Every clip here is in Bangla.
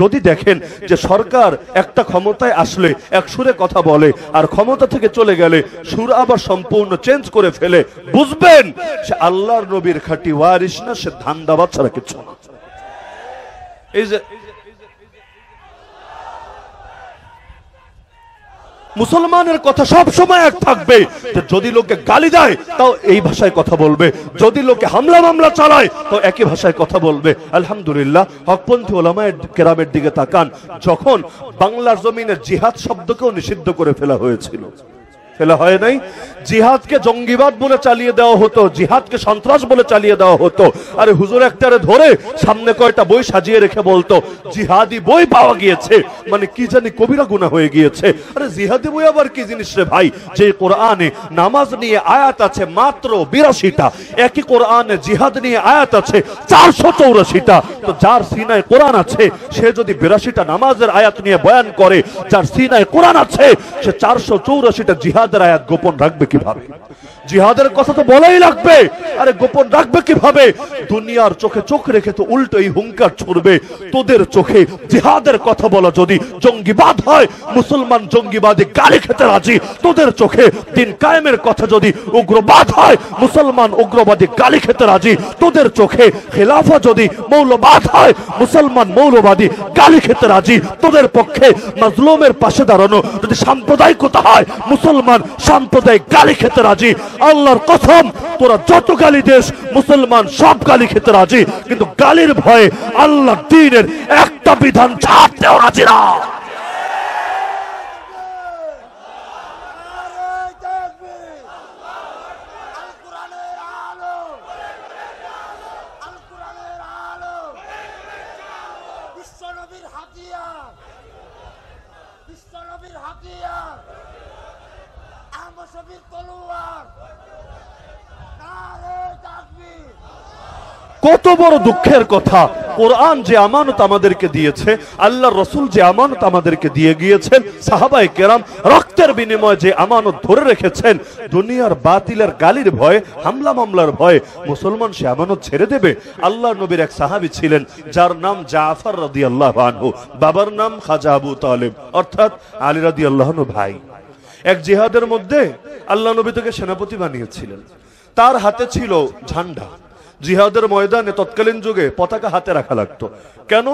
যদি দেখেন যে সরকার একটা ক্ষমতায় আসলে এক সুরে কথা বলে আর ক্ষমতা থেকে চলে গেলে সুর আবার সম্পূর্ণ চেঞ্জ করে ফেলে বুঝবেন সে আল্লাহর নবীর খাটি ওয়ারিস না সে ধান্দাবাদ ছাড়া কিছু না এই যে মুসলমানের কথা সব সময় এক থাকবে যে যদি লোকে গালি দেয় তাও এই ভাষায় কথা বলবে যদি লোকে হামলা মামলা চালায় তো একই ভাষায় কথা বলবে আলহামদুলিল্লাহ হকপন্থী ওলামায় কেরামের দিকে তাকান যখন বাংলার জমিনের জিহাদ শব্দকেও নিষিদ্ধ করে ফেলা হয়েছিল ফেলা হয় নাই জিহাদকে জঙ্গিবাদ বলে চালিয়ে দেওয়া হতো জিহাদকে সন্ত্রাস বলে চালিয়ে দেওয়া হতো আরে হুজুর একটারে ধরে সামনে কয়টা বই সাজিয়ে রেখে বলতো জিহাদি বই পাওয়া গিয়েছে মানে কি জানি কবিরা গুণা হয়ে গিয়েছে আরে জিহাদি বই আবার কি জিনিস রে ভাই যে কোরআনে নামাজ নিয়ে আয়াত আছে মাত্র বিরাশিটা একই কোরআনে জিহাদ নিয়ে আয়াত আছে চারশো চৌরাশিটা তো যার সিনায় কোরআন আছে সে যদি বিরাশিটা নামাজের আয়াত নিয়ে বয়ান করে যার সিনায় কোরআন আছে সে চারশো চৌরাশিটা জিহাদ জিহাদের আয়াত গোপন রাখবে কিভাবে জিহাদের কথা তো বলাই লাগবে আরে গোপন রাখবে কিভাবে দুনিয়ার চোখে চোখ রেখে তো উল্টো এই হুঙ্কার ছড়বে তোদের চোখে জিহাদের কথা বলা যদি জঙ্গিবাদ হয় মুসলমান জঙ্গিবাদে গালি খেতে রাজি তোদের চোখে দিন কায়েমের কথা যদি উগ্রবাদ হয় মুসলমান উগ্রবাদে গালি খেতে রাজি তোদের চোখে খেলাফা যদি মৌলবাদ হয় মুসলমান মৌলবাদী গালি খেতে রাজি তোদের পক্ষে মাজলুমের পাশে দাঁড়ানো যদি সাম্প্রদায়িকতা হয় মুসলমান মুসলমান সাম্প্রদায়িক গালি খেতে রাজি আল্লাহর কথম তোরা যত গালি দেশ মুসলমান সব গালি খেতে রাজি কিন্তু গালির ভয়ে আল্লাহ দিনের একটা বিধান ছাড়তেও রাজি না কত বড় দুঃখের কথা কোরআন যে আমানত আমাদেরকে দিয়েছে আল্লাহ রসুল যে আমানত আমাদেরকে দিয়ে গিয়েছেন সাহাবাই কেরাম রক্তের বিনিময়ে যে আমানত ধরে রেখেছেন দুনিয়ার বাতিলের গালির ভয়ে হামলা মামলার ভয়ে মুসলমান সে আমানত ছেড়ে দেবে আল্লাহ নবীর এক সাহাবি ছিলেন যার নাম জাফর রদি আল্লাহ আনহু বাবার নাম খাজা আবু তালেব অর্থাৎ আলী রাদি আল্লাহনু ভাই এক জিহাদের মধ্যে আল্লাহ নবী তোকে সেনাপতি বানিয়েছিলেন তার হাতে ছিল ঝান্ডা জিহাদের ময়দানে তৎকালীন যুগে পতাকা হাতে রাখা লাগতো কেন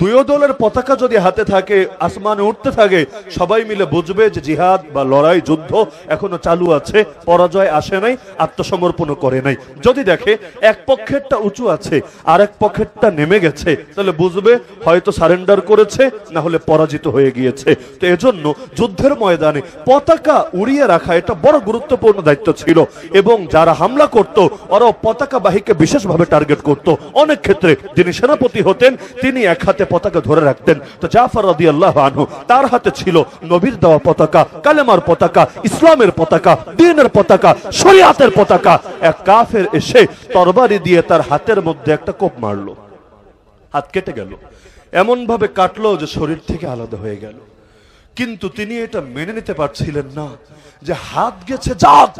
দুই দলের পতাকা যদি হাতে থাকে আসমানে উঠতে থাকে সবাই মিলে বুঝবে যে জিহাদ বা লড়াই যুদ্ধ এখনো চালু আছে পরাজয় আসে নাই আত্মসমর্পণ করে নাই যদি দেখে এক পক্ষেরটা উঁচু আছে আর এক পক্ষেরটা নেমে গেছে তাহলে বুঝবে হয়তো সারেন্ডার করেছে না হলে পরাজিত হয়ে গিয়েছে তো এজন্য যুদ্ধের ময়দানে পতাকা উড়িয়ে রাখা এটা বড় গুরুত্বপূর্ণ দায়িত্ব ছিল এবং যারা হামলা করত ওরাও পতাকা বাহিকে বিশেষভাবে টার্গেট করত অনেক ক্ষেত্রে যিনি সেনাপতি হতেন তিনি এক হাতে পতাকা ধরে রাখতেন তো জাফর রাদি আল্লাহ আনহু তার হাতে ছিল নবীর দেওয়া পতাকা কালেমার পতাকা ইসলামের পতাকা দিনের পতাকা শরিয়াতের পতাকা এক কাফের এসে তরবারি দিয়ে তার হাতের মধ্যে একটা কোপ মারলো হাত কেটে গেল এমন ভাবে কাটলো যে শরীর থেকে আলাদা হয়ে গেল কিন্তু তিনি এটা মেনে নিতে পারছিলেন না যে হাত গেছে যাক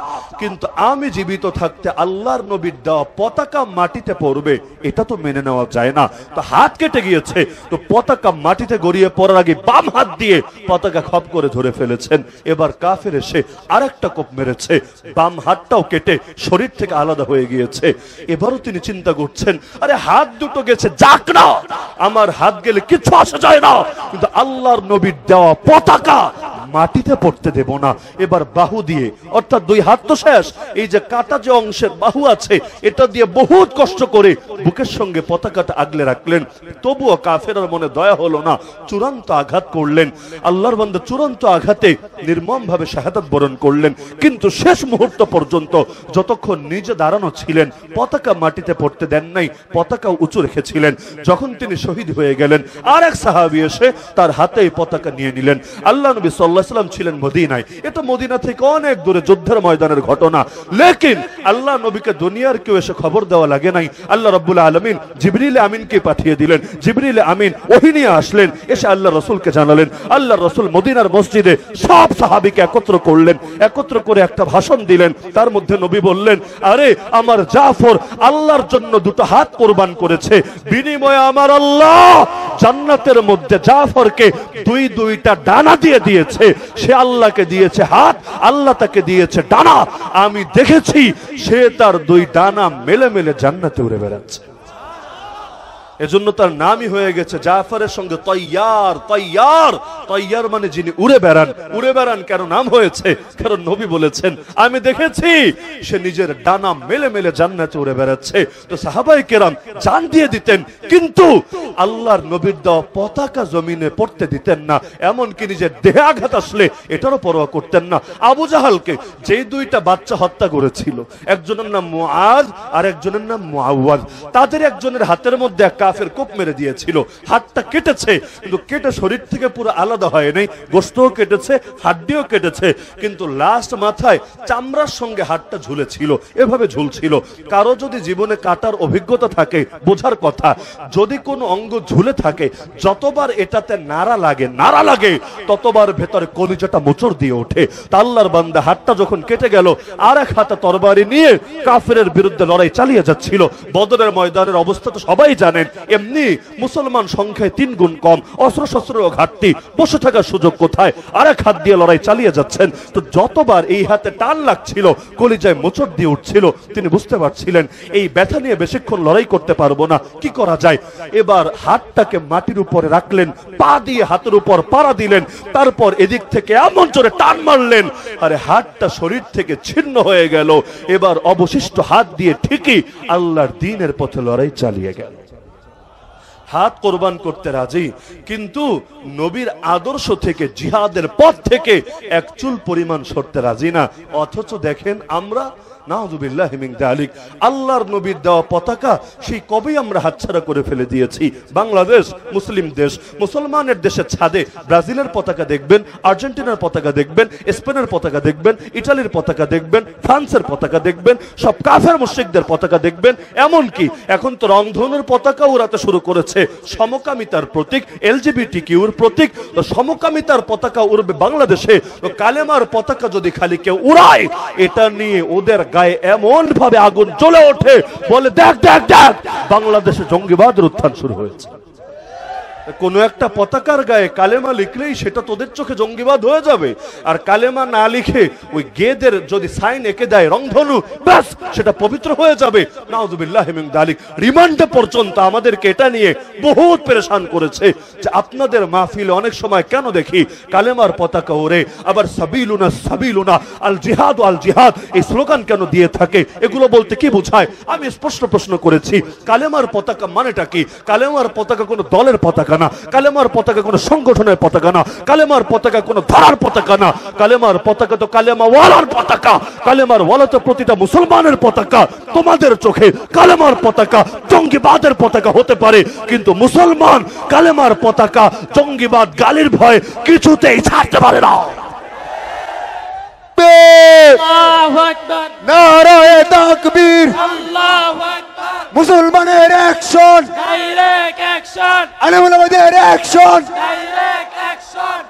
কিন্তু আমি জীবিত থাকতে আল্লাহর নবীর দেওয়া পতাকা মাটিতে পড়বে এটা তো মেনে নেওয়া যায় না তো হাত কেটে গিয়েছে তো পতাকা মাটিতে গড়িয়ে পড়ার আগে বাম হাত দিয়ে পতাকা খপ করে ধরে ফেলেছেন এবার কাফের এসে আরেকটা কোপ মেরেছে বাম হাতটাও কেটে শরীর থেকে আলাদা হয়ে গিয়েছে এবারও তিনি চিন্তা করছেন আরে হাত দুটো গেছে যাক না আমার হাত গেলে কিছু আসা যায় না কিন্তু আল্লাহর নবীর দেওয়া পতাকা মাটিতে পড়তে দেব না এবার বাহু দিয়ে অর্থাৎ দুই হাত তো শেষ এই যে কাটা যে অংশের বাহু আছে এটা দিয়ে বহুত কষ্ট করে বুকের সঙ্গে পতাকাটা আগলে রাখলেন তবুও কাফের মনে দয়া হলো না চূড়ান্ত আঘাত করলেন আল্লাহর বান্দা চূড়ান্ত আঘাতে নির্মম ভাবে শাহাদাত বরণ করলেন কিন্তু শেষ মুহূর্ত পর্যন্ত যতক্ষণ নিজে দাঁড়ানো ছিলেন পতাকা মাটিতে পড়তে দেন নাই পতাকা উঁচু রেখেছিলেন যখন তিনি শহীদ হয়ে গেলেন আর এক সাহাবি এসে তার হাতে পতাকা নিয়ে নিলেন আল্লাহ নবী সাল্লাহ সাল্লাম ছিলেন মদিনায় এটা মদিনা মদিনা থেকে অনেক দূরে যুদ্ধের ময়দানের ঘটনা লেকিন আল্লাহ নবীকে দুনিয়ার কেউ এসে খবর দেওয়া লাগে নাই আল্লাহ রব্বুল আলমিন জিবরিল আমিনকে পাঠিয়ে দিলেন জিবরিল আমিন ওহি নিয়ে আসলেন এসে আল্লাহ রসুলকে জানালেন আল্লাহ রসুল মদিনার মসজিদে সব সাহাবিকে একত্র করলেন একত্র করে একটা ভাষণ দিলেন তার মধ্যে নবী বললেন আরে আমার জাফর আল্লাহর জন্য দুটো হাত কোরবান করেছে বিনিময়ে আমার আল্লাহ জান্নাতের মধ্যে জাফরকে দুই দুইটা ডানা দিয়ে দিয়েছে সে আল্লাহকে দিয়েছে হাত আল্লাহ তাকে দিয়েছে ডানা আমি দেখেছি সে তার দুই ডানা মেলে মেলে জান্নাতে উড়ে বেড়াচ্ছে এজন্য তার নামই হয়ে গেছে জাফরের সঙ্গে তৈয়ার তৈয়ার তৈয়ার মানে যিনি উড়ে বেড়ান উড়ে বেড়ান কেন নাম হয়েছে কারণ নবী বলেছেন আমি দেখেছি সে নিজের ডানা মেলে মেলে জান্নাতে উড়ে বেড়াচ্ছে তো সাহাবাই কেরাম জান দিয়ে দিতেন কিন্তু আল্লাহর নবীর দেওয়া পতাকা জমিনে পড়তে দিতেন না এমনকি নিজের দেহে আঘাত আসলে এটারও পরোয়া করতেন না আবু জাহালকে যেই দুইটা বাচ্চা হত্যা করেছিল একজনের নাম মুআজ আর একজনের নাম মুআওয়াজ তাদের একজনের হাতের মধ্যে একটা কাফের কোপ মেরে দিয়েছিল হাতটা কেটেছে কিন্তু কেটে শরীর থেকে পুরো আলাদা হয় নাই গোস্তও কেটেছে হাড্ডিও কেটেছে কিন্তু লাস্ট মাথায় চামড়ার সঙ্গে হাতটা ঝুলেছিল এভাবে ঝুলছিল কারো যদি জীবনে কাটার অভিজ্ঞতা থাকে বোঝার কথা যদি কোনো অঙ্গ ঝুলে থাকে যতবার এটাতে নাড়া লাগে নাড়া লাগে ততবার ভেতরে কলিজাটা মোচর দিয়ে ওঠে তাল্লার বান্দা হাতটা যখন কেটে গেল আর এক হাতে তরবারি নিয়ে কাফের বিরুদ্ধে লড়াই চালিয়ে যাচ্ছিল বদরের ময়দানের অবস্থা তো সবাই জানেন এমনি মুসলমান সংখ্যায় তিন গুণ কম অস্ত্র শস্ত্র ঘাটতি বসে থাকার সুযোগ কোথায় আর এক হাত দিয়ে লড়াই চালিয়ে যাচ্ছেন তো যতবার এই হাতে টান লাগছিল কলিজায় মোচড় দিয়ে উঠছিল তিনি বুঝতে পারছিলেন এই ব্যথা নিয়ে বেশিক্ষণ লড়াই করতে পারবো না কি করা যায় এবার হাতটাকে মাটির উপরে রাখলেন পা দিয়ে হাতের উপর পাড়া দিলেন তারপর এদিক থেকে এমন জোরে টান মারলেন আরে হাতটা শরীর থেকে ছিন্ন হয়ে গেল এবার অবশিষ্ট হাত দিয়ে ঠিকই আল্লাহর দিনের পথে লড়াই চালিয়ে গেল হাত কোরবান করতে রাজি কিন্তু নবীর আদর্শ থেকে জিহাদের পথ থেকে এক চুল পরিমাণ সরতে রাজি না অথচ দেখেন আমরা আল্লাহর নবীর দেওয়া পতাকা সেই কবে আমরা হাতছাড়া করে ফেলে দিয়েছি বাংলাদেশ মুসলিম দেশ মুসলমানের দেশের ছাদে ব্রাজিলের পতাকা দেখবেন আর্জেন্টিনার পতাকা দেখবেন স্পেনের পতাকা দেখবেন ইটালির পতাকা দেখবেন ফ্রান্সের পতাকা দেখবেন সব কাফের মুশ্রিকদের পতাকা দেখবেন এমন কি এখন তো রংধনুর পতাকা উড়াতে শুরু করেছে হচ্ছে সমকামিতার প্রতীক এলজিবিটি কিউর প্রতীক সমকামিতার পতাকা উড়বে বাংলাদেশে কালেমার পতাকা যদি খালি কেউ উড়ায় এটা নিয়ে ওদের গায়ে এমন ভাবে আগুন জ্বলে ওঠে বলে দেখ দেখ দেখ বাংলাদেশে জঙ্গিবাদের উত্থান শুরু হয়েছে কোনো একটা পতাকার গায়ে কালেমা লিখলেই সেটা তোদের চোখে জঙ্গিবাদ হয়ে যাবে আর কালেমা না লিখে ওই গেদের যদি সাইন এঁকে দেয় রংধনু ব্যাস সেটা পবিত্র হয়ে যাবে নাউজুবিল্লাহ দালিক রিমান্ডে পর্যন্ত আমাদেরকে এটা নিয়ে বহুত পরেশান করেছে যে আপনাদের মাহফিলে অনেক সময় কেন দেখি কালেমার পতাকা ওরে আবার সাবিলুনা সাবিলুনা আল জিহাদ আল জিহাদ এই স্লোগান কেন দিয়ে থাকে এগুলো বলতে কি বোঝায় আমি স্পষ্ট প্রশ্ন করেছি কালেমার পতাকা মানেটা কি কালেমার পতাকা কোনো দলের পতাকা পতাকা না কালেমার পতাকা কোনো সংগঠনের পতাকা না কালেমার পতাকা কোনো ধারার পতাকা না কালেমার পতাকা তো কালেমা ওয়ালার পতাকা কালেমার ওয়ালা তো প্রতিটা মুসলমানের পতাকা তোমাদের চোখে কালেমার পতাকা জঙ্গিবাদের পতাকা হতে পারে কিন্তু মুসলমান কালেমার পতাকা জঙ্গিবাদ গালির ভয় কিছুতেই ছাড়তে পারে না থাকবে তাকবীর মুসলমানের অ্যাকশন অ্যাকশন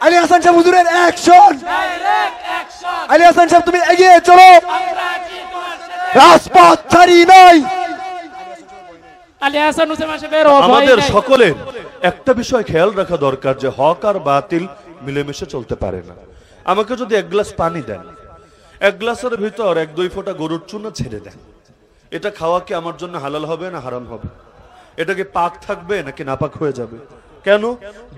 আলী হাসান সাহেব হুজুরের অ্যাকশন আলী হাসান সাহেব তুমি এগিয়ে চলো রাজপথ ছাড়ি নাই আমাদের সকলের একটা বিষয় খেয়াল রাখা দরকার যে হক আর বাতিল মিলেমিশে চলতে পারে না আমাকে যদি এক গ্লাস পানি দেন এক গ্লাসের ভিতর এক দুই ফোঁটা গরুর চুনা ছেড়ে দেন এটা খাওয়া কি আমার জন্য হালাল হবে না হারাম হবে এটা কি পাক থাকবে নাকি নাপাক হয়ে যাবে কেন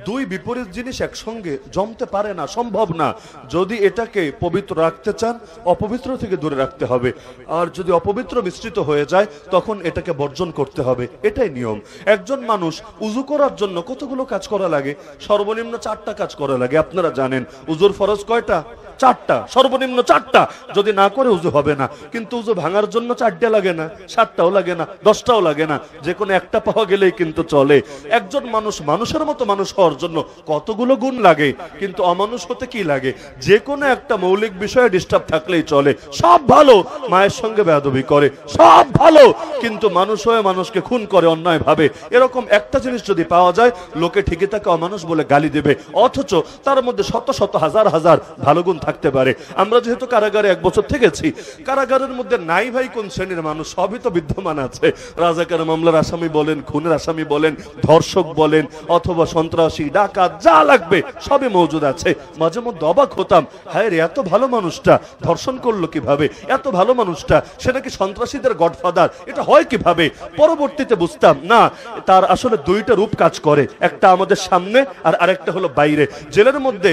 দুই বিপরীত জিনিস একসঙ্গে জমতে পারে না সম্ভব না যদি এটাকে পবিত্র রাখতে চান অপবিত্র থেকে দূরে রাখতে হবে আর যদি অপবিত্র মিশ্রিত হয়ে যায় তখন এটাকে বর্জন করতে হবে এটাই নিয়ম একজন মানুষ উজু করার জন্য কতগুলো কাজ করা লাগে সর্বনিম্ন চারটা কাজ করা লাগে আপনারা জানেন উজুর ফরজ কয়টা চারটা সর্বনিম্ন চারটা যদি না করে উজু হবে না কিন্তু উজু ভাঙার জন্য চারটা লাগে না সাতটাও লাগে না দশটাও লাগে না যে কোনো একটা পাওয়া গেলেই কিন্তু চলে একজন মানুষ মানুষের মতো মানুষ হওয়ার জন্য কতগুলো গুণ লাগে কিন্তু অমানুষ হতে কি লাগে যে কোনো একটা মৌলিক বিষয়ে ডিস্টার্ব থাকলেই চলে সব ভালো মায়ের সঙ্গে বেদবি করে সব ভালো কিন্তু মানুষ হয়ে মানুষকে খুন করে অন্যায় ভাবে এরকম একটা জিনিস যদি পাওয়া যায় লোকে ঠিকই তাকে অমানুষ বলে গালি দেবে অথচ তার মধ্যে শত শত হাজার হাজার ভালো গুণ থাকতে পারে আমরা যেহেতু কারাগারে এক বছর থেকেছি কারাগারের মধ্যে নাই ভাই কোন শ্রেণীর মানুষ সবই তো বিদ্যমান আছে রাজাকার মামলার আসামি বলেন খুনের আসামি বলেন ধর্ষক বলেন অথবা সন্ত্রাসী ডাকাত যা লাগবে সবই মজুদ আছে মাঝে মধ্যে অবাক হতাম হায় রে এত ভালো মানুষটা ধর্ষণ করলো কিভাবে এত ভালো মানুষটা সেটা কি সন্ত্রাসীদের গডফাদার এটা হয় কিভাবে পরবর্তীতে বুঝতাম না তার আসলে দুইটা রূপ কাজ করে একটা আমাদের সামনে আর আরেকটা হলো বাইরে জেলের মধ্যে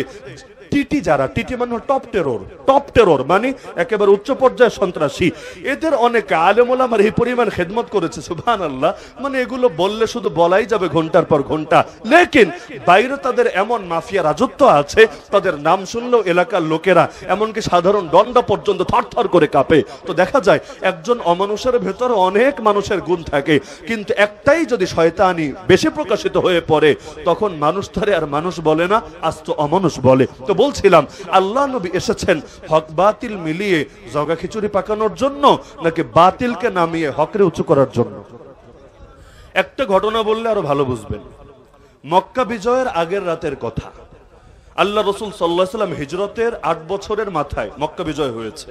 টিটি যারা টিটি মানে টপ টেরোর টপ টেরোর মানে একেবারে উচ্চ পর্যায়ে সন্ত্রাসী এদের অনেক আলেমুল আমার এই পরিমাণ খেদমত করেছে সুবহান আল্লাহ মানে এগুলো বললে শুধু বলাই যাবে ঘন্টার পর ঘন্টা লেকিন বাইরে তাদের এমন মাফিয়া রাজত্ব আছে তাদের নাম শুনলেও এলাকার লোকেরা এমনকি সাধারণ দণ্ড পর্যন্ত থরথর করে কাঁপে তো দেখা যায় একজন অমানুষের ভেতর অনেক মানুষের গুণ থাকে কিন্তু একটাই যদি শয়তানি বেশি প্রকাশিত হয়ে পড়ে তখন মানুষ ধরে আর মানুষ বলে না আজ তো অমানুষ বলে তো বলছিলাম আল্লাহ নবী এসেছেন হক বাতিল মিলিয়ে জগা খিচুড়ি পাকানোর জন্য নাকি বাতিলকে নামিয়ে হকরে উঁচু করার জন্য একটা ঘটনা বললে আরো ভালো বুঝবেন মক্কা বিজয়ের আগের রাতের কথা আল্লাহ রসুল সাল্লাহ সাল্লাম হিজরতের আট বছরের মাথায় মক্কা বিজয় হয়েছে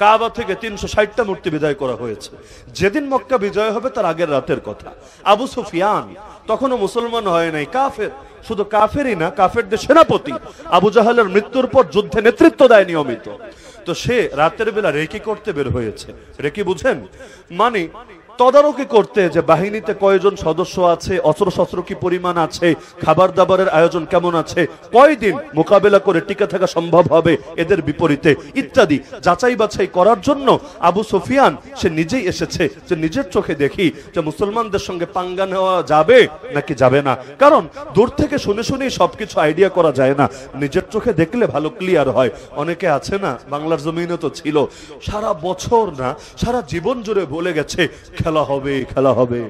কাবা থেকে তিনশো ষাটটা মূর্তি বিদায় করা হয়েছে যেদিন মক্কা বিজয় হবে তার আগের রাতের কথা আবু সুফিয়ান তখনও মুসলমান হয় নাই কাফের শুধু কাফেরই না কাফেরদের সেনাপতি আবু জাহালের মৃত্যুর পর যুদ্ধে নেতৃত্ব দেয় নিয়মিত তো সে রাতের বেলা রেকি করতে বের হয়েছে রেকি বুঝেন মানে তদারকি করতে যে বাহিনীতে কয়জন সদস্য আছে অস্ত্র শস্ত্র কি পরিমাণ আছে খাবার দাবারের আয়োজন কেমন আছে কয়দিন মোকাবেলা করে টিকে থাকা সম্ভব হবে এদের বিপরীতে ইত্যাদি যাচাই বাছাই করার জন্য আবু সুফিয়ান সে নিজেই এসেছে যে নিজের চোখে দেখি যে মুসলমানদের সঙ্গে পাঙ্গা নেওয়া যাবে নাকি যাবে না কারণ দূর থেকে শুনে শুনেই সবকিছু আইডিয়া করা যায় না নিজের চোখে দেখলে ভালো ক্লিয়ার হয় অনেকে আছে না বাংলার জমিনে তো ছিল সারা বছর না সারা জীবন জুড়ে বলে গেছে খেলা হবে খেলা হবে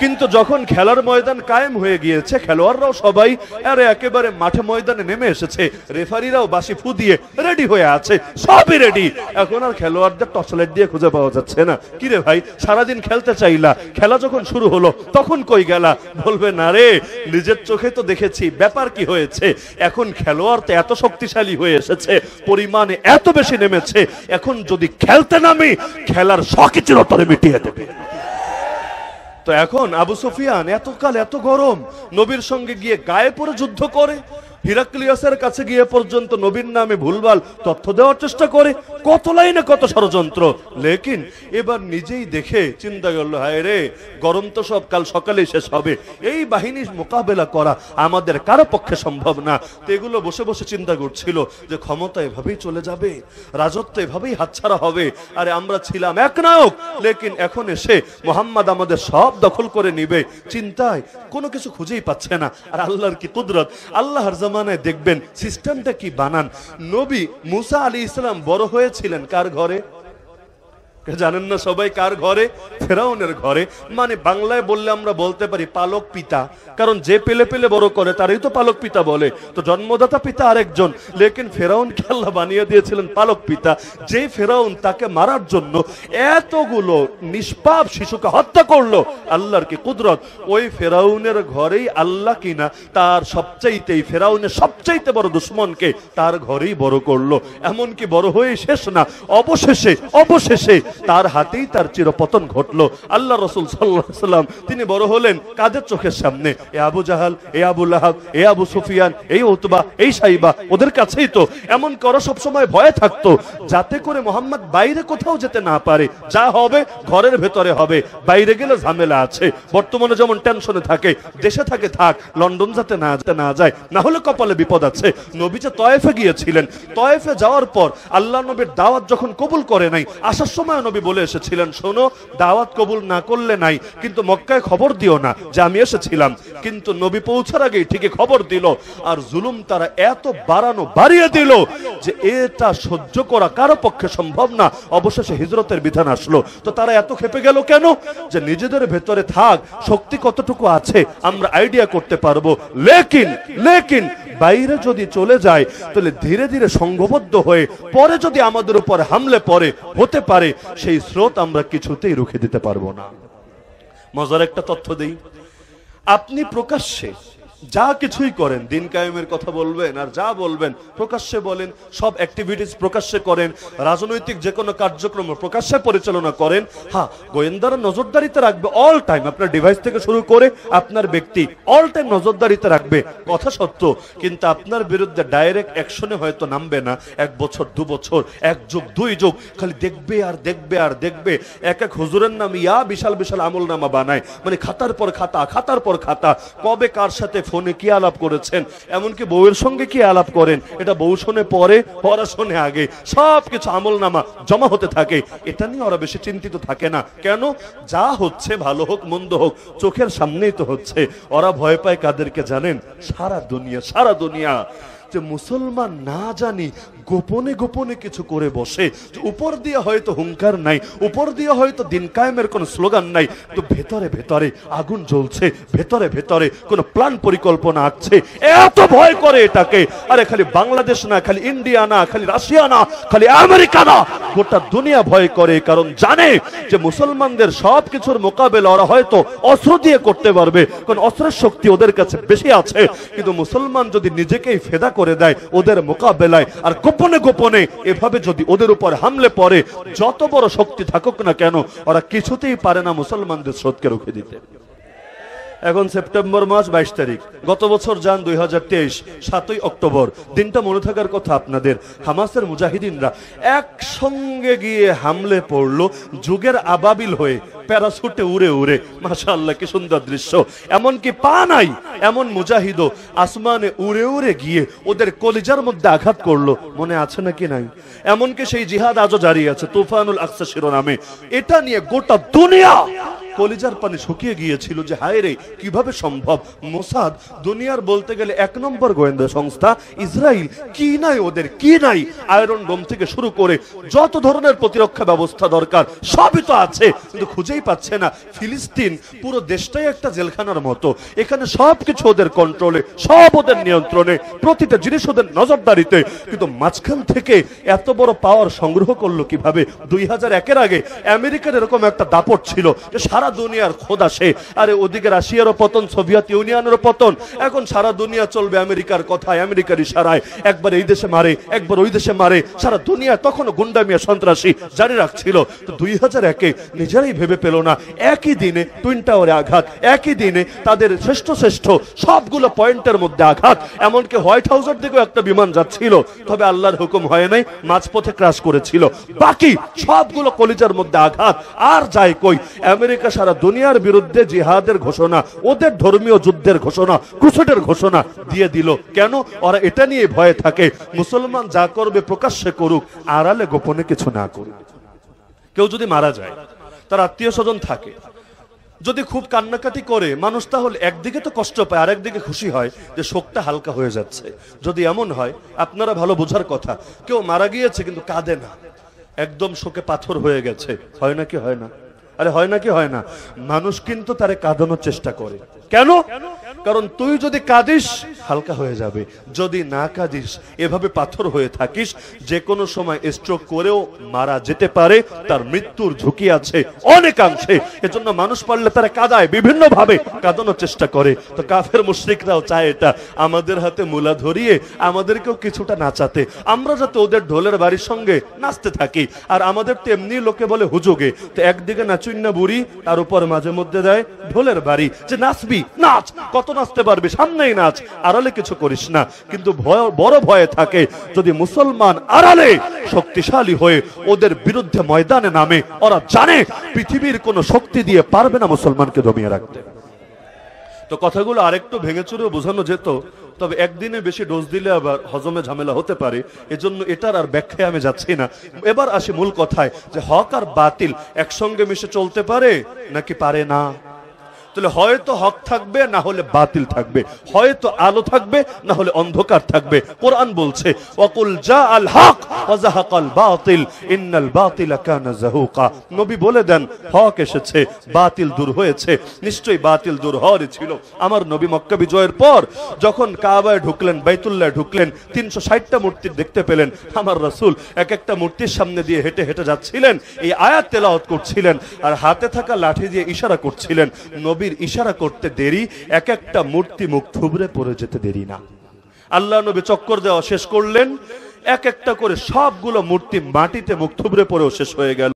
কিন্তু যখন খেলার ময়দান কায়েম হয়ে গিয়েছে খেলোয়াড়রাও সবাই আরে একেবারে মাঠে ময়দানে নেমে এসেছে রেফারিরাও বাসি ফু দিয়ে রেডি হয়ে আছে সবই রেডি এখন আর খেলোয়াড়দের টর্চলাইট দিয়ে খুঁজে পাওয়া যাচ্ছে না কি রে ভাই সারাদিন খেলতে চাইলা খেলা যখন শুরু হলো তখন কই গেলা বলবে না রে নিজের চোখে তো দেখেছি ব্যাপার কি হয়েছে এখন খেলোয়াড় তো এত শক্তিশালী হয়ে এসেছে পরিমাণে এত বেশি নেমেছে এখন যদি খেলতে নামি খেলার শখই চিরতরে মিটিয়ে দেবে তো এখন আবু সুফিয়ান এতকাল এত গরম নবীর সঙ্গে গিয়ে গায়ে পরে যুদ্ধ করে হিরাক্লিয়াসের কাছে গিয়ে পর্যন্ত নবীর নামে ভুলভাল তথ্য দেওয়ার চেষ্টা করে কত লাইনে কত ষড়যন্ত্র লেকিন এবার নিজেই দেখে চিন্তা করল হায় রে গরম তো সব কাল সকালে শেষ হবে এই বাহিনীর মোকাবেলা করা আমাদের কারো পক্ষে সম্ভব না তো এগুলো বসে বসে চিন্তা করছিল যে ক্ষমতা এভাবেই চলে যাবে রাজত্ব এভাবেই হাতছাড়া হবে আরে আমরা ছিলাম এক নায়ক লেকিন এখন এসে মোহাম্মদ আমাদের সব দখল করে নিবে চিন্তায় কোনো কিছু খুঁজেই পাচ্ছে না আর আল্লাহর কি কুদরত আল্লাহর জমানায় দেখবেন সিস্টেমটা কি বানান নবী মুসা আলী ইসলাম বড় হয়েছিলেন কার ঘরে জানেন না সবাই কার ঘরে ফেরাউনের ঘরে মানে বাংলায় বললে আমরা বলতে পারি পালক পিতা কারণ যে পেলে পেলে বড় করে তারই তো পালক পিতা বলে তো জন্মদাতা পিতা আরেকজন লেকিন ফেরাউনকে আল্লাহ বানিয়ে দিয়েছিলেন পালক পিতা যে ফেরাউন তাকে মারার জন্য এতগুলো নিষ্পাপ শিশুকে হত্যা করলো আল্লাহর কি কুদরত ওই ফেরাউনের ঘরেই আল্লাহ কিনা তার সবচাইতে ফেরাউনের সবচাইতে বড় দুশ্মনকে তার ঘরেই বড় করলো এমনকি বড় হয়ে শেষ না অবশেষে অবশেষে তার হাতেই তার চিরপতন ঘটলো আল্লাহ রসুল সাল্লাহ সাল্লাম তিনি বড় হলেন কাদের চোখের সামনে এ আবু জাহাল এ আবু লাহাব এ আবু সুফিয়ান এই ওতবা এই সাইবা ওদের কাছেই তো এমন করা সবসময় ভয়ে থাকতো যাতে করে মোহাম্মদ বাইরে কোথাও যেতে না পারে যা হবে ঘরের ভেতরে হবে বাইরে গেলে ঝামেলা আছে বর্তমানে যেমন টেনশনে থাকে দেশে থাকে থাক লন্ডন যাতে না যেতে না যায় না হলে কপালে বিপদ আছে নবী যে তয়েফে গিয়েছিলেন তয়েফে যাওয়ার পর আল্লাহ নবীর দাওয়াত যখন কবুল করে নাই আসার সময় নবী বলে এসেছিলেন শোনো দাওয়াত কবুল না করলে নাই কিন্তু মক্কায় খবর দিও না যে আমি এসেছিলাম কিন্তু নবী পৌঁছার আগেই ঠিকই খবর দিল আর জুলুম তারা এত বাড়ানো বাড়িয়ে দিল যে এটা সহ্য করা কারো পক্ষে সম্ভব না অবশেষে হিজরতের বিধান আসলো তো তারা এত খেপে গেল কেন যে নিজেদের ভেতরে থাক শক্তি কতটুকু আছে আমরা আইডিয়া করতে পারবো লেকিন লেকিন বাইরে যদি চলে যায় তাহলে ধীরে ধীরে সংঘবদ্ধ হয়ে পরে যদি আমাদের উপর হামলে পরে হতে পারে সেই স্রোত আমরা কিছুতেই রুখে দিতে পারবো না মজার একটা তথ্য দিই আপনি প্রকাশ্যে যা কিছুই করেন দিন কায়েমের কথা বলবেন আর যা বলবেন প্রকাশ্যে বলেন সব অ্যাক্টিভিটিস প্রকাশ্যে করেন রাজনৈতিক যে কোনো কার্যক্রম প্রকাশ্যে পরিচালনা করেন হ্যাঁ গোয়েন্দারা নজরদারিতে রাখবে অল টাইম আপনার ডিভাইস থেকে শুরু করে আপনার ব্যক্তি অল টাইম নজরদারিতে রাখবে কথা সত্য কিন্তু আপনার বিরুদ্ধে ডাইরেক্ট অ্যাকশনে হয়তো নামবে না এক বছর দু বছর এক যুগ দুই যুগ খালি দেখবে আর দেখবে আর দেখবে এক এক হুজুরের নাম ইয়া বিশাল বিশাল আমল নামা বানায় মানে খাতার পর খাতা খাতার পর খাতা কবে কার সাথে ফোনে কি আলাপ করেছেন এমনকি বউয়ের সঙ্গে কি আলাপ করেন এটা বউ শোনে পরে পড়া শোনে আগে সব কিছু আমল নামা জমা হতে থাকে এটা নিয়ে ওরা বেশি চিন্তিত থাকে না কেন যা হচ্ছে ভালো হোক মন্দ হোক চোখের সামনেই তো হচ্ছে ওরা ভয় পায় কাদেরকে জানেন সারা দুনিয়া সারা দুনিয়া যে মুসলমান না জানি গোপনে গোপনে কিছু করে বসে উপর দিয়ে হয়তো হুঙ্কার নাই উপর দিয়ে হয়তো দিন কায়েমের কোনো স্লোগান নাই তো ভেতরে ভেতরে আগুন জ্বলছে ভেতরে ভেতরে কোনো প্ল্যান পরিকল্পনা আছে এত ভয় করে এটাকে আরে খালি বাংলাদেশ না খালি ইন্ডিয়া না খালি রাশিয়া না খালি আমেরিকা না গোটা দুনিয়া ভয় করে কারণ জানে যে মুসলমানদের সব কিছুর মোকাবেলা ওরা হয়তো অস্ত্র দিয়ে করতে পারবে কারণ অস্ত্রের শক্তি ওদের কাছে বেশি আছে কিন্তু মুসলমান যদি নিজেকেই ফেদা করে দেয় ওদের মোকাবেলায় আর গোপনে গোপনে এভাবে যদি ওদের উপর হামলে পড়ে যত বড় শক্তি থাকুক না কেন ওরা কিছুতেই পারে না মুসলমানদের স্রোতকে রুখে দিতে এখন সেপ্টেম্বর মাস বাইশ তারিখ গত বছর যান দুই হাজার তেইশ সাতই অক্টোবর দিনটা মনে থাকার কথা আপনাদের হামাসের মুজাহিদিনরা একসঙ্গে গিয়ে হামলে পড়লো যুগের আবাবিল হয়ে প্যারাসুটে উড়ে উড়ে মাসা আল্লাহ কি সুন্দর দৃশ্য এমনকি পা নাই এমন মুজাহিদ আসমানে উড়ে উড়ে গিয়ে ওদের কলিজার মধ্যে আঘাত করলো মনে আছে নাকি নাই এমনকি সেই জিহাদ আজও জারি আছে তুফানুল আকসা শিরোনামে এটা নিয়ে গোটা দুনিয়া কলিজার পানি শুকিয়ে গিয়েছিল যে হায় রে কিভাবে সম্ভব মোসাদ দুনিয়ার বলতে গেলে এক নম্বর গোয়েন্দা সংস্থা ইসরায়েল কি নাই ওদের কি নাই আয়রন ডোম থেকে শুরু করে যত ধরনের প্রতিরক্ষা ব্যবস্থা দরকার সবই তো আছে কিন্তু খুঁজেই পাচ্ছে না ফিলিস্তিন পুরো দেশটাই একটা জেলখানার মতো এখানে সব কিছু ওদের কন্ট্রোলে সব ওদের নিয়ন্ত্রণে প্রতিটা জিনিস ওদের নজরদারিতে কিন্তু মাঝখান থেকে এত বড় পাওয়ার সংগ্রহ করলো কিভাবে দুই হাজার একের আগে আমেরিকার এরকম একটা দাপট ছিল যে সারা সারা দুনিয়ার খোদ আসে আরে ওদিকে রাশিয়ারও পতন সোভিয়েত ইউনিয়নেরও পতন এখন সারা দুনিয়া চলবে আমেরিকার কথায় আমেরিকার ইশারায় একবার এই দেশে মারে একবার ওই দেশে মারে সারা দুনিয়া তখনও গুন্ডামিয়া সন্ত্রাসী জারি রাখছিল তো দুই হাজার একে নিজেরাই ভেবে পেল না একই দিনে টুইন টাওয়ারে আঘাত একই দিনে তাদের শ্রেষ্ঠ শ্রেষ্ঠ সবগুলো পয়েন্টের মধ্যে আঘাত এমনকি হোয়াইট হাউসের দিকেও একটা বিমান যাচ্ছিল তবে আল্লাহর হুকুম হয় নাই মাঝপথে ক্রাশ করেছিল বাকি সবগুলো কলিজার মধ্যে আঘাত আর যায় কই আমেরিকা সারা দুনিয়ার বিরুদ্ধে জিহাদের ঘোষণা ওদের ধর্মীয় যুদ্ধের ঘোষণা ক্রুসেটের ঘোষণা দিয়ে দিল কেন ওরা এটা নিয়ে ভয়ে থাকে মুসলমান যা করবে প্রকাশ্যে করুক আড়ালে গোপনে কিছু না করুক কেউ যদি মারা যায় তার আত্মীয় স্বজন থাকে যদি খুব কান্নাকাটি করে মানুষ তাহলে একদিকে তো কষ্ট পায় আর একদিকে খুশি হয় যে শোকটা হালকা হয়ে যাচ্ছে যদি এমন হয় আপনারা ভালো বোঝার কথা কেউ মারা গিয়েছে কিন্তু কাঁদে না একদম শোকে পাথর হয়ে গেছে হয় নাকি হয় না আরে হয় নাকি হয় না মানুষ কিন্তু তারে কাঁদানোর চেষ্টা করে কেন কারণ তুই যদি কাঁদিস হালকা হয়ে যাবে যদি না কাঁদিস এভাবে পাথর হয়ে থাকিস যে কোনো সময় স্ট্রোক করেও মারা যেতে পারে তার মৃত্যুর ঝুঁকি আছে অনেকাংশে এজন্য মানুষ পারলে তারা কাদায় বিভিন্নভাবে কাঁদানোর চেষ্টা করে তো কাফের মুশ্রিকরাও চায় এটা আমাদের হাতে মূলা ধরিয়ে আমাদেরকেও কিছুটা নাচাতে আমরা যাতে ওদের ঢোলের বাড়ির সঙ্গে নাচতে থাকি আর আমাদের তো এমনি লোকে বলে হুজুগে তো একদিকে নাচুন না বুড়ি তার উপর মাঝে মধ্যে দেয় ঢোলের বাড়ি যে নাচবি নাচ কত নাচতে পারবি সামনেই নাচ আড়ালে কিছু করিস না কিন্তু ভয় বড় ভয়ে থাকে যদি মুসলমান আড়ালে শক্তিশালী হয়ে ওদের বিরুদ্ধে ময়দানে নামে ওরা জানে পৃথিবীর কোনো শক্তি দিয়ে পারবে না মুসলমানকে দমিয়ে রাখতে তো কথাগুলো আরেকটু ভেঙে চুরেও বোঝানো যেত তবে একদিনে বেশি ডোজ দিলে আবার হজমে ঝামেলা হতে পারে এজন্য এটার আর ব্যাখ্যায় আমি যাচ্ছি না এবার আসি মূল কথায় যে হক আর বাতিল একসঙ্গে মিশে চলতে পারে নাকি পারে না তাহলে হয়তো হক থাকবে না হলে বাতিল থাকবে হয়তো আলো থাকবে না হলে অন্ধকার থাকবে কোরআন বলছে অকুল যা আল হক ওয়াজাহাক আল বাতিল ইন্নাল বাতিল কানা যাহুকা নবী বলে দেন হক এসেছে বাতিল দূর হয়েছে নিশ্চয়ই বাতিল দূর হওয়ারই ছিল আমার নবী মক্কা বিজয়ের পর যখন কাবায় ঢুকলেন বাইতুল্লাহ ঢুকলেন তিনশো ষাটটা মূর্তি দেখতে পেলেন আমার রাসূল এক একটা মূর্তির সামনে দিয়ে হেঁটে হেঁটে যাচ্ছিলেন এই আয়াত তেলাওয়াত করছিলেন আর হাতে থাকা লাঠি দিয়ে ইশারা করছিলেন নবী নবীর ইশারা করতে দেরি এক একটা মূর্তি মুখ থুবড়ে পড়ে যেতে দেরি না আল্লাহ নবী চক্কর দেওয়া শেষ করলেন এক একটা করে সবগুলো মূর্তি মাটিতে মুখ থুবড়ে পড়েও শেষ হয়ে গেল